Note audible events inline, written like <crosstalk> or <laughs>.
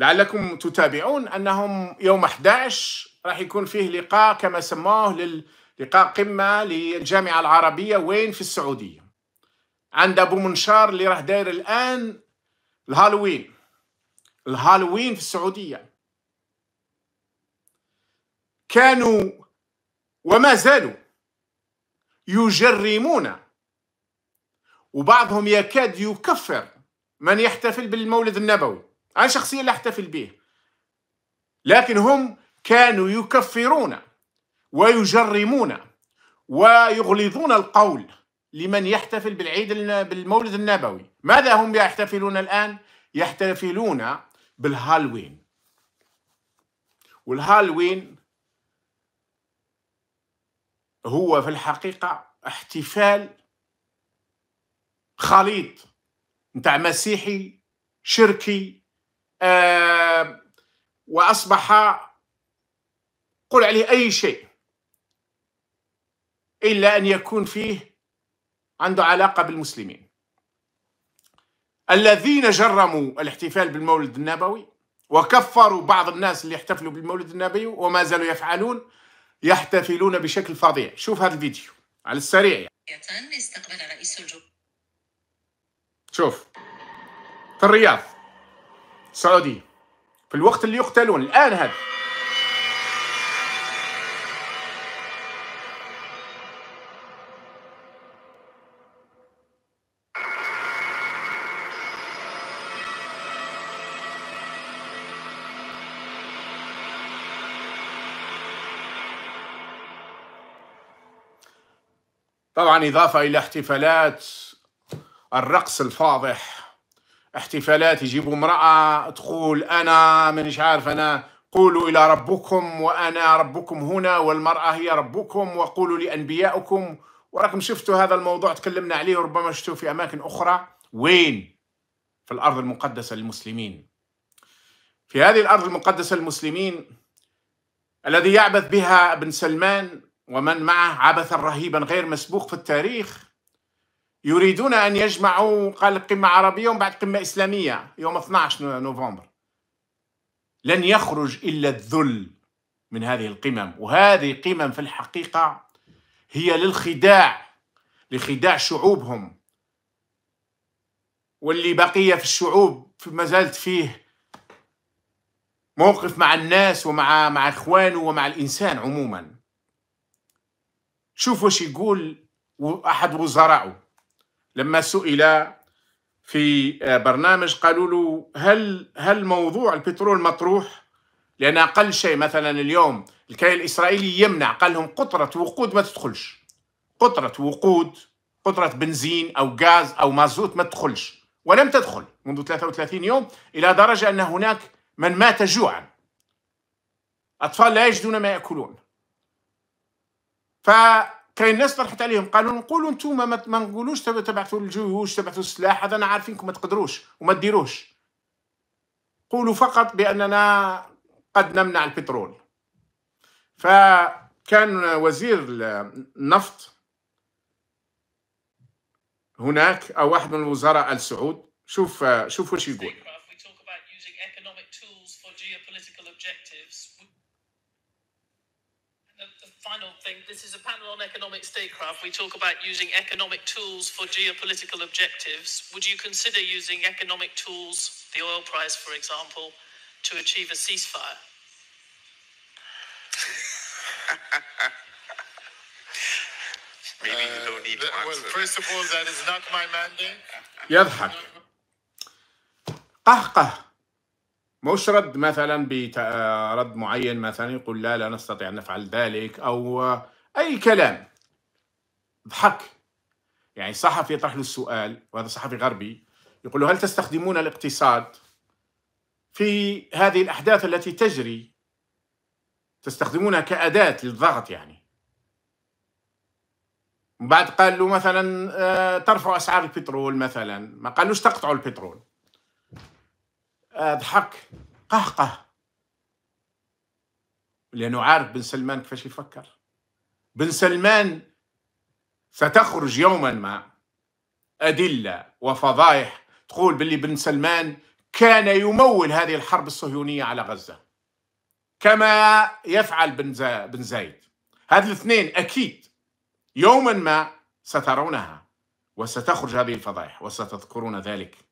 لعلكم تتابعون انهم يوم 11 راح يكون فيه لقاء كما سموه لقاء قمه للجامعه العربيه وين في السعوديه عند ابو منشار اللي راه داير الان الهالوين الهالوين في السعوديه كانوا وما زالوا يجرمون وبعضهم يكاد يكفر من يحتفل بالمولد النبوي أنا شخصيا لا أحتفل به لكن هم كانوا يكفرون ويجرمون ويغلظون القول لمن يحتفل بالعيد بالمولد النبوي ماذا هم يحتفلون الآن؟ يحتفلون بالهالوين والهالوين هو في الحقيقة احتفال خليط نتاع مسيحي شركي وأصبح قل عليه أي شيء إلا أن يكون فيه عنده علاقة بالمسلمين الذين جرموا الاحتفال بالمولد النبوي وكفروا بعض الناس اللي احتفلوا بالمولد النبوي وما زالوا يفعلون يحتفلون بشكل فظيع شوف هذا الفيديو على السريع يعني. استقبل رئيس الجمهورية شوف في الرياض السعودية في الوقت اللي يقتلون الآن هذا طبعا إضافة إلى احتفالات الرقص الفاضح احتفالات يجيبوا امرأة تقول أنا مانيش عارف أنا قولوا إلى ربكم وأنا ربكم هنا والمرأة هي ربكم وقولوا لأنبيائكم وراكم شفتوا هذا الموضوع تكلمنا عليه وربما شفتوه في أماكن أخرى وين؟ في الأرض المقدسة للمسلمين في هذه الأرض المقدسة للمسلمين الذي يعبث بها ابن سلمان ومن معه عبثا رهيبا غير مسبوق في التاريخ يريدون أن يجمعوا قال قمة عربية ومن بعد قمة إسلامية يوم 12 نوفمبر لن يخرج إلا الذل من هذه القمم وهذه قمم في الحقيقة هي للخداع لخداع شعوبهم واللي بقية في الشعوب ما زالت فيه موقف مع الناس ومع مع إخوانه ومع الإنسان عموما شوف واش يقول أحد وزرائه لما سئل في آه، برنامج قالوا له هل هل موضوع البترول مطروح؟ لان اقل شيء مثلا اليوم الكيان الاسرائيلي يمنع قال لهم قطره وقود ما تدخلش قطره وقود قطره بنزين او غاز او مازوت ما تدخلش ولم تدخل منذ 33 يوم الى درجه ان هناك من مات جوعا اطفال لا يجدون ما ياكلون ف كاين ناس طرحت عليهم قالوا نقولوا نتوما ما, ما نقولوش تبعثوا الجيوش تبعثوا السلاح هذا انا عارفينكم ما تقدروش وما ديروش قولوا فقط باننا قد نمنع البترول فكان وزير النفط هناك او واحد من الوزراء ال سعود شوف شوف واش يقول The final thing. This is a panel on economic statecraft. We talk about using economic tools for geopolitical objectives. Would you consider using economic tools, the oil price, for example, to achieve a ceasefire? <laughs> Maybe you don't need to uh, Well, first of all, that is not my mandate. يضحك مش رد مثلا برد آه، معين مثلا يقول لا لا نستطيع ان نفعل ذلك او آه، اي كلام ضحك يعني صحفي يطرح له السؤال وهذا صحفي غربي يقول له هل تستخدمون الاقتصاد في هذه الاحداث التي تجري تستخدمونها كاداه للضغط يعني بعد قال له مثلا آه، ترفع اسعار البترول مثلا ما قالوش تقطعوا البترول ضحك آه، قهقه لأنه عارف بن سلمان كيفاش يفكر بن سلمان ستخرج يوما ما أدلة وفضائح تقول باللي بن سلمان كان يمول هذه الحرب الصهيونية على غزة كما يفعل بن, بن زايد هذ الاثنين أكيد يوما ما سترونها وستخرج هذه الفضائح وستذكرون ذلك